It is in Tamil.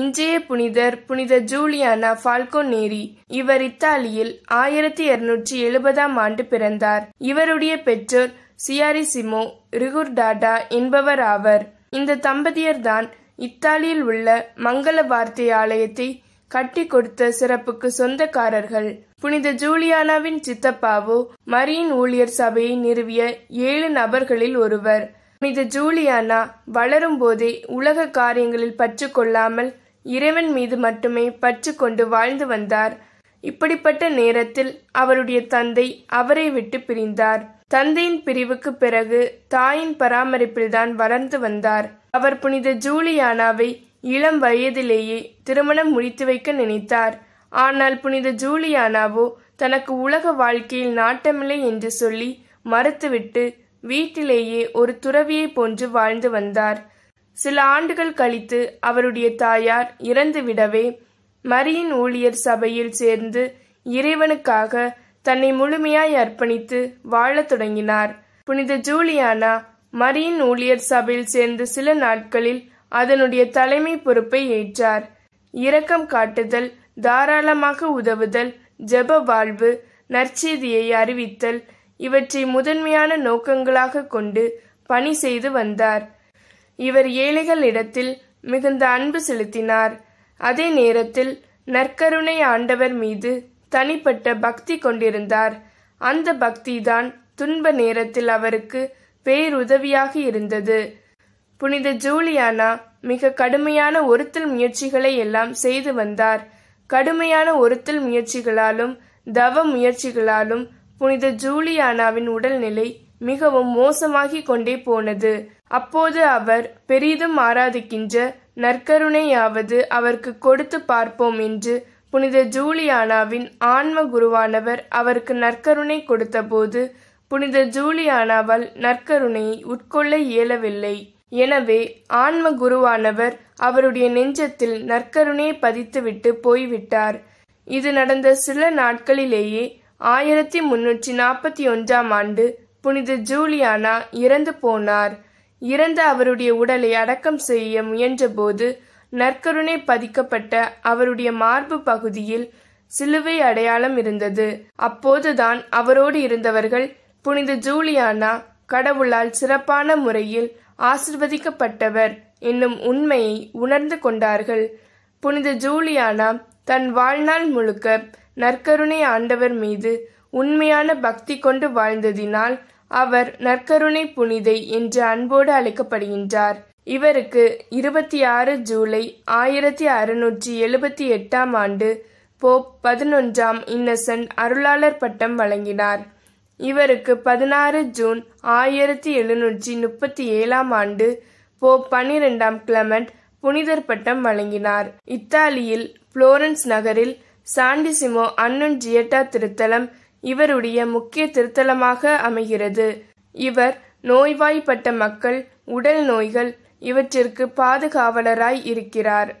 இன்றைய புனிதர் புனித ஜூலியானா ஃபால்கோ நேரி இவர் இத்தாலியில் ஆயிரத்தி இருநூற்றி எழுபதாம் ஆண்டு பிறந்தார் இவருடைய பெற்றோர் சியாரிசிமோ ரிகுர்டாடா என்பவர் ஆவர் இந்த தம்பதியர்தான் இத்தாலியில் உள்ள மங்கள வார்த்தை ஆலயத்தை கட்டி கொடுத்த சிறப்புக்கு சொந்தக்காரர்கள் புனித ஜூலியானாவின் சித்தப்பாவோ மரியின் ஊழியர் சபையை நிறுவிய ஏழு நபர்களில் ஒருவர் புனித ஜூலியானா வளரும் போதே உலக காரியங்களில் பற்று கொள்ளாமல் இறைவன் மீது மட்டுமே பற்று கொண்டு வாழ்ந்து வந்தார் இப்படிப்பட்ட நேரத்தில் அவருடைய தந்தை அவரை விட்டு பிரிந்தார் தந்தையின் பிரிவுக்கு பிறகு தாயின் பராமரிப்பில்தான் வளர்ந்து வந்தார் அவர் புனித ஜூலியானாவை இளம் வயதிலேயே திருமணம் முடித்து வைக்க நினைத்தார் ஆனால் புனித ஜூலியானாவோ தனக்கு உலக வாழ்க்கையில் நாட்டமில்லை என்று சொல்லி மறுத்துவிட்டு வீட்டிலேயே ஒரு துறவியை போன்று வாழ்ந்து வந்தார் சில ஆண்டுகள் கழித்து அவருடைய தாயார் இறந்துவிடவே மரியின் ஊழியர் சபையில் சேர்ந்து இறைவனுக்காக தன்னை முழுமையாய் அர்ப்பணித்து வாழத் தொடங்கினார் புனித ஜூலியானா மரியின் ஊழியர் சபையில் சேர்ந்து சில நாட்களில் அதனுடைய தலைமை பொறுப்பை ஏற்றார் இரக்கம் காட்டுதல் தாராளமாக உதவுதல் ஜெப வாழ்வு நற்செய்தியை அறிவித்தல் இவற்றை முதன்மையான நோக்கங்களாக கொண்டு பணி செய்து வந்தார் இவர் ஏழைகளிடத்தில் மிகுந்த அன்பு செலுத்தினார் அதே நேரத்தில் நற்கருணை ஆண்டவர் மீது தனிப்பட்ட பக்தி கொண்டிருந்தார் அந்த பக்திதான் துன்ப நேரத்தில் அவருக்கு பேருதவியாக இருந்தது புனித ஜூலியானா மிக கடுமையான ஒருத்தல் முயற்சிகளை எல்லாம் செய்து வந்தார் கடுமையான ஒருத்தல் முயற்சிகளாலும் தவ முயற்சிகளாலும் புனித ஜூலியானாவின் உடல்நிலை மிகவும் மோசமாகி கொண்டே போனது அப்போது அவர் பெரிதும் ஆராதிக்கின்ற நற்கருணையாவது அவருக்கு கொடுத்து பார்ப்போம் என்று புனித ஜூலியானாவின் ஆன்ம குருவானவர் அவருக்கு நற்கருணை கொடுத்தபோது புனித ஜூலியானாவால் நற்கருணையை உட்கொள்ள இயலவில்லை எனவே ஆன்ம குருவானவர் அவருடைய நெஞ்சத்தில் நற்கருணையை பதித்துவிட்டு போய்விட்டார் இது நடந்த சில நாட்களிலேயே ஆயிரத்தி முன்னூற்றி நாற்பத்தி ஒன்றாம் ஆண்டு புனித ஜூலியானா இறந்து போனார் இறந்த அவருடைய உடலை அடக்கம் செய்ய முயன்றபோது நற்கருணை பதிக்கப்பட்ட அவருடைய மார்பு பகுதியில் சிலுவை அடையாளம் இருந்தது அப்போதுதான் அவரோடு இருந்தவர்கள் புனித ஜூலியானா கடவுளால் சிறப்பான முறையில் ஆசிர்வதிக்கப்பட்டவர் என்னும் உண்மையை உணர்ந்து கொண்டார்கள் புனித ஜூலியானா தன் வாழ்நாள் முழுக்க நற்கருணை ஆண்டவர் மீது உண்மையான பக்தி கொண்டு வாழ்ந்ததினால் அவர் நற்கருணை புனிதை என்று அன்போடு அழைக்கப்படுகின்றார் இவருக்கு இருபத்தி ஆறு ஜூலை ஆயிரத்தி அறுநூற்றி எழுபத்தி எட்டாம் ஆண்டு போப் பதினொன்றாம் இன்னசென்ட் அருளாளர் பட்டம் வழங்கினார் இவருக்கு பதினாறு ஜூன் ஆயிரத்தி எழுநூற்றி முப்பத்தி ஏழாம் ஆண்டு போப் பனிரெண்டாம் கிளமெண்ட் புனிதர் பட்டம் வழங்கினார் இத்தாலியில் புளோரன்ஸ் நகரில் சாண்டிசிமோ அன்னுன் ஜியட்டா திருத்தலம் இவருடைய முக்கிய திருத்தலமாக அமைகிறது இவர் நோய்வாய்ப்பட்ட மக்கள் உடல் நோய்கள் இவற்றிற்கு பாதுகாவலராய் இருக்கிறார்